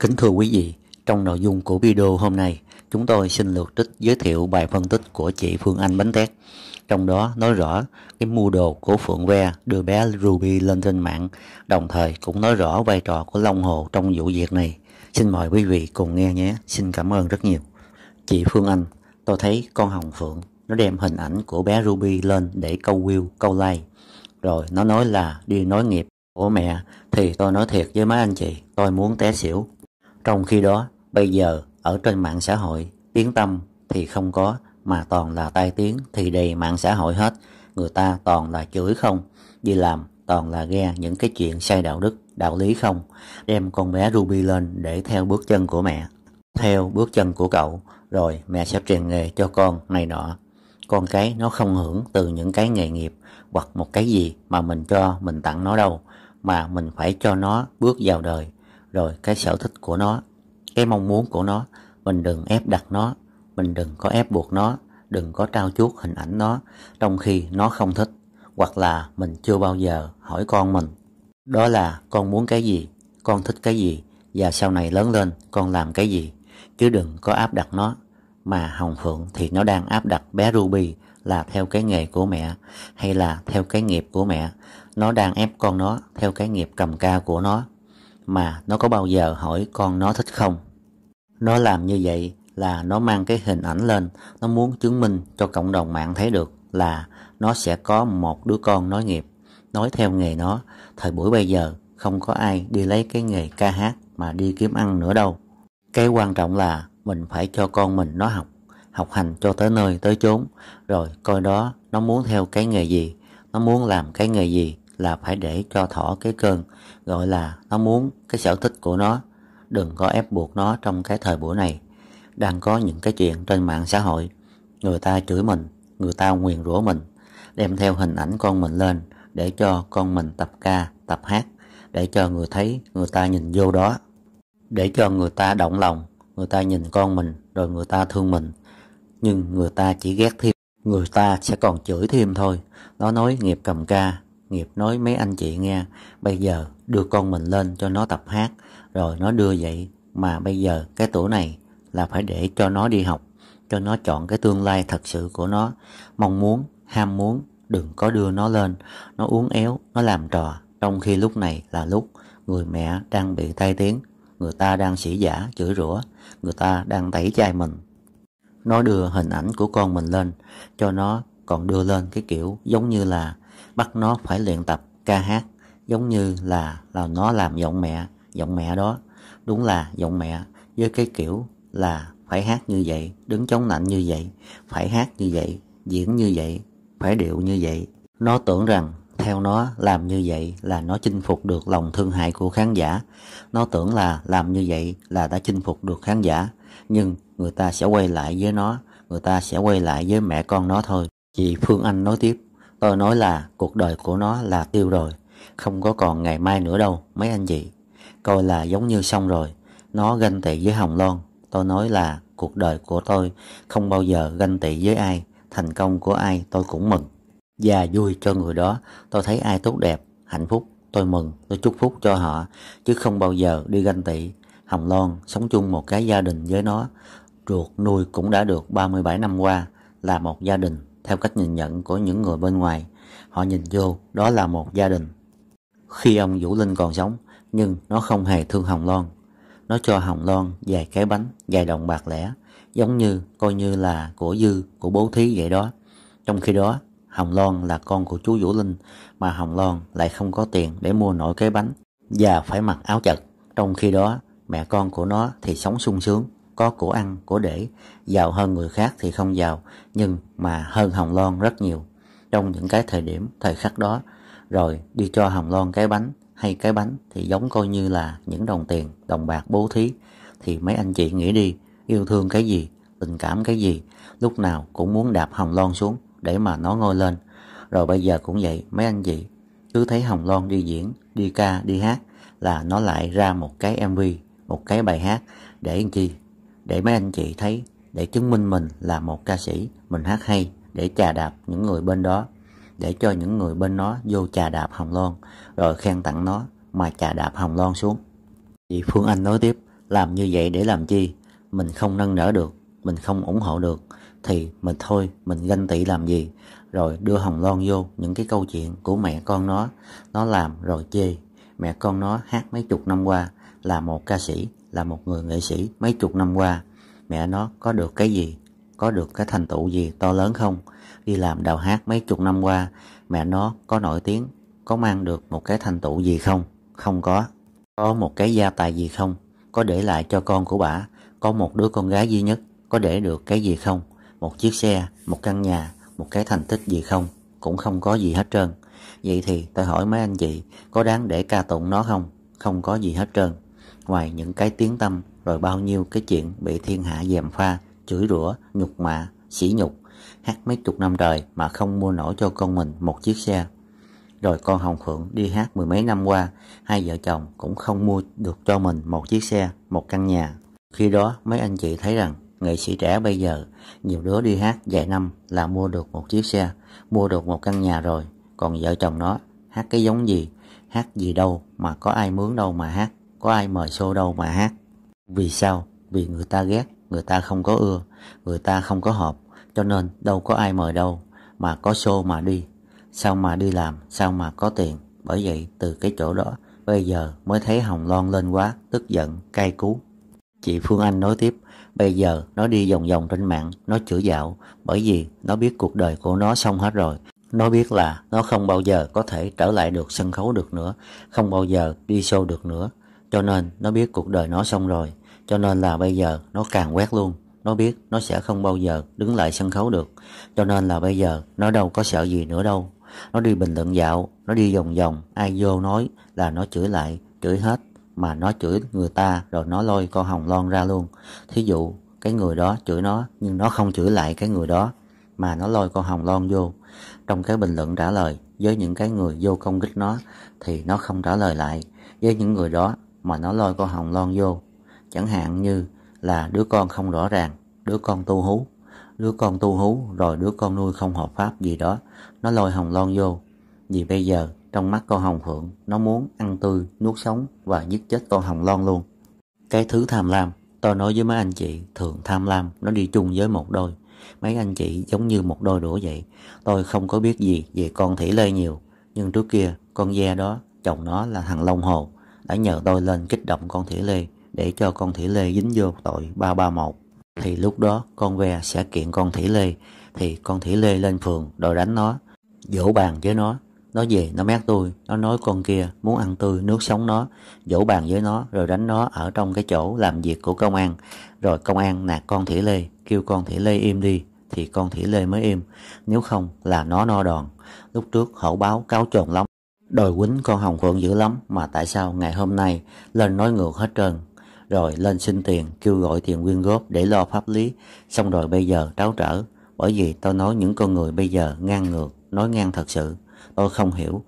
Kính thưa quý vị, trong nội dung của video hôm nay, chúng tôi xin lượt trích giới thiệu bài phân tích của chị Phương Anh Bánh Tét. Trong đó nói rõ cái mua đồ của Phượng Ve đưa bé Ruby lên trên mạng, đồng thời cũng nói rõ vai trò của Long Hồ trong vụ việc này. Xin mời quý vị cùng nghe nhé, xin cảm ơn rất nhiều. Chị Phương Anh, tôi thấy con Hồng Phượng nó đem hình ảnh của bé Ruby lên để câu view, câu like. Rồi nó nói là đi nói nghiệp của mẹ thì tôi nói thiệt với mấy anh chị, tôi muốn té xỉu trong khi đó, bây giờ ở trên mạng xã hội, tiếng tâm thì không có, mà toàn là tai tiếng thì đầy mạng xã hội hết. Người ta toàn là chửi không, đi làm toàn là ghe những cái chuyện sai đạo đức, đạo lý không. Đem con bé Ruby lên để theo bước chân của mẹ, theo bước chân của cậu, rồi mẹ sẽ truyền nghề cho con này nọ. Con cái nó không hưởng từ những cái nghề nghiệp hoặc một cái gì mà mình cho mình tặng nó đâu, mà mình phải cho nó bước vào đời rồi cái sở thích của nó cái mong muốn của nó mình đừng ép đặt nó mình đừng có ép buộc nó đừng có trao chuốt hình ảnh nó trong khi nó không thích hoặc là mình chưa bao giờ hỏi con mình đó là con muốn cái gì con thích cái gì và sau này lớn lên con làm cái gì chứ đừng có áp đặt nó mà hồng phượng thì nó đang áp đặt bé ruby là theo cái nghề của mẹ hay là theo cái nghiệp của mẹ nó đang ép con nó theo cái nghiệp cầm ca của nó mà nó có bao giờ hỏi con nó thích không. Nó làm như vậy là nó mang cái hình ảnh lên, nó muốn chứng minh cho cộng đồng mạng thấy được là nó sẽ có một đứa con nói nghiệp, nói theo nghề nó. Thời buổi bây giờ không có ai đi lấy cái nghề ca hát mà đi kiếm ăn nữa đâu. Cái quan trọng là mình phải cho con mình nó học, học hành cho tới nơi tới chốn, rồi coi đó nó muốn theo cái nghề gì, nó muốn làm cái nghề gì là phải để cho thỏ cái cơn gọi là nó muốn cái sở thích của nó đừng có ép buộc nó trong cái thời buổi này đang có những cái chuyện trên mạng xã hội người ta chửi mình người ta nguyền rủa mình đem theo hình ảnh con mình lên để cho con mình tập ca tập hát để cho người thấy người ta nhìn vô đó để cho người ta động lòng người ta nhìn con mình rồi người ta thương mình nhưng người ta chỉ ghét thêm người ta sẽ còn chửi thêm thôi nó nói nghiệp cầm ca Nghiệp nói mấy anh chị nghe, bây giờ đưa con mình lên cho nó tập hát, rồi nó đưa vậy mà bây giờ cái tuổi này là phải để cho nó đi học, cho nó chọn cái tương lai thật sự của nó, mong muốn, ham muốn, đừng có đưa nó lên, nó uống éo, nó làm trò, trong khi lúc này là lúc người mẹ đang bị tai tiếng, người ta đang sỉ giả, chửi rủa, người ta đang tẩy chay mình. Nó đưa hình ảnh của con mình lên, cho nó còn đưa lên cái kiểu giống như là bắt nó phải luyện tập ca hát giống như là là nó làm giọng mẹ giọng mẹ đó đúng là giọng mẹ với cái kiểu là phải hát như vậy đứng chống nạnh như vậy phải hát như vậy diễn như vậy phải điệu như vậy nó tưởng rằng theo nó làm như vậy là nó chinh phục được lòng thương hại của khán giả nó tưởng là làm như vậy là đã chinh phục được khán giả nhưng người ta sẽ quay lại với nó người ta sẽ quay lại với mẹ con nó thôi chị phương anh nói tiếp Tôi nói là cuộc đời của nó là tiêu rồi, không có còn ngày mai nữa đâu mấy anh chị. Coi là giống như xong rồi, nó ganh tị với Hồng Loan. Tôi nói là cuộc đời của tôi không bao giờ ganh tị với ai, thành công của ai tôi cũng mừng. Và vui cho người đó, tôi thấy ai tốt đẹp, hạnh phúc, tôi mừng, tôi chúc phúc cho họ, chứ không bao giờ đi ganh tị. Hồng Loan sống chung một cái gia đình với nó, ruột nuôi cũng đã được 37 năm qua, là một gia đình theo cách nhìn nhận của những người bên ngoài. Họ nhìn vô, đó là một gia đình. Khi ông Vũ Linh còn sống, nhưng nó không hề thương Hồng Loan. Nó cho Hồng Loan vài cái bánh, vài đồng bạc lẻ, giống như coi như là của dư, của bố thí vậy đó. Trong khi đó, Hồng Loan là con của chú Vũ Linh, mà Hồng Loan lại không có tiền để mua nổi cái bánh và phải mặc áo chật. Trong khi đó, mẹ con của nó thì sống sung sướng, có của ăn, của để, giàu hơn người khác thì không giàu, nhưng mà hơn Hồng Loan rất nhiều. Trong những cái thời điểm, thời khắc đó, rồi đi cho Hồng Loan cái bánh hay cái bánh thì giống coi như là những đồng tiền, đồng bạc bố thí. Thì mấy anh chị nghĩ đi, yêu thương cái gì, tình cảm cái gì, lúc nào cũng muốn đạp Hồng Loan xuống để mà nó ngôi lên. Rồi bây giờ cũng vậy, mấy anh chị cứ thấy Hồng Loan đi diễn, đi ca, đi hát là nó lại ra một cái MV, một cái bài hát để làm chi để mấy anh chị thấy để chứng minh mình là một ca sĩ mình hát hay để chà đạp những người bên đó để cho những người bên nó vô chà đạp hồng loan rồi khen tặng nó mà chà đạp hồng loan xuống chị phương anh nói tiếp làm như vậy để làm chi mình không nâng đỡ được mình không ủng hộ được thì mình thôi mình ganh tị làm gì rồi đưa hồng loan vô những cái câu chuyện của mẹ con nó nó làm rồi chê mẹ con nó hát mấy chục năm qua là một ca sĩ là một người nghệ sĩ mấy chục năm qua mẹ nó có được cái gì có được cái thành tựu gì to lớn không đi làm đào hát mấy chục năm qua mẹ nó có nổi tiếng có mang được một cái thành tựu gì không không có có một cái gia tài gì không có để lại cho con của bà có một đứa con gái duy nhất có để được cái gì không một chiếc xe một căn nhà một cái thành tích gì không cũng không có gì hết trơn vậy thì tôi hỏi mấy anh chị có đáng để ca tụng nó không không có gì hết trơn ngoài những cái tiếng tâm rồi bao nhiêu cái chuyện bị thiên hạ dèm pha, chửi rủa, nhục mạ, sỉ nhục, hát mấy chục năm trời mà không mua nổi cho con mình một chiếc xe. Rồi con Hồng Phượng đi hát mười mấy năm qua, hai vợ chồng cũng không mua được cho mình một chiếc xe, một căn nhà. Khi đó mấy anh chị thấy rằng nghệ sĩ trẻ bây giờ nhiều đứa đi hát vài năm là mua được một chiếc xe, mua được một căn nhà rồi. Còn vợ chồng nó hát cái giống gì, hát gì đâu mà có ai mướn đâu mà hát có ai mời show đâu mà hát vì sao vì người ta ghét người ta không có ưa người ta không có hợp cho nên đâu có ai mời đâu mà có show mà đi sao mà đi làm sao mà có tiền bởi vậy từ cái chỗ đó bây giờ mới thấy hồng loan lên quá tức giận cay cú chị phương anh nói tiếp bây giờ nó đi vòng vòng trên mạng nó chửi dạo bởi vì nó biết cuộc đời của nó xong hết rồi nó biết là nó không bao giờ có thể trở lại được sân khấu được nữa không bao giờ đi show được nữa cho nên nó biết cuộc đời nó xong rồi Cho nên là bây giờ nó càng quét luôn Nó biết nó sẽ không bao giờ đứng lại sân khấu được Cho nên là bây giờ nó đâu có sợ gì nữa đâu Nó đi bình luận dạo Nó đi vòng vòng Ai vô nói là nó chửi lại Chửi hết Mà nó chửi người ta Rồi nó lôi con hồng lon ra luôn Thí dụ cái người đó chửi nó Nhưng nó không chửi lại cái người đó Mà nó lôi con hồng lon vô Trong cái bình luận trả lời với những cái người vô công kích nó thì nó không trả lời lại với những người đó mà nó lôi con hồng loan vô chẳng hạn như là đứa con không rõ ràng đứa con tu hú đứa con tu hú rồi đứa con nuôi không hợp pháp gì đó nó lôi hồng loan vô vì bây giờ trong mắt con hồng phượng nó muốn ăn tươi nuốt sống và giết chết con hồng loan luôn cái thứ tham lam tôi nói với mấy anh chị thường tham lam nó đi chung với một đôi mấy anh chị giống như một đôi đũa vậy tôi không có biết gì về con thủy lê nhiều nhưng trước kia con ve đó chồng nó là thằng long hồ đã nhờ tôi lên kích động con Thủy Lê để cho con Thủy Lê dính vô tội 331. Thì lúc đó con ve sẽ kiện con Thủy Lê, thì con Thủy Lê lên phường đòi đánh nó, dỗ bàn với nó. Nó về nó mát tôi, nó nói con kia muốn ăn tươi nước sống nó, dỗ bàn với nó rồi đánh nó ở trong cái chỗ làm việc của công an. Rồi công an nạt con Thủy Lê, kêu con Thủy Lê im đi, thì con Thủy Lê mới im, nếu không là nó no đòn. Lúc trước hậu báo cáo trồn lắm. Đòi quýnh con Hồng Phượng dữ lắm mà tại sao ngày hôm nay lên nói ngược hết trơn. Rồi lên xin tiền, kêu gọi tiền quyên góp để lo pháp lý. Xong rồi bây giờ tráo trở. Bởi vì tôi nói những con người bây giờ ngang ngược, nói ngang thật sự. Tôi không hiểu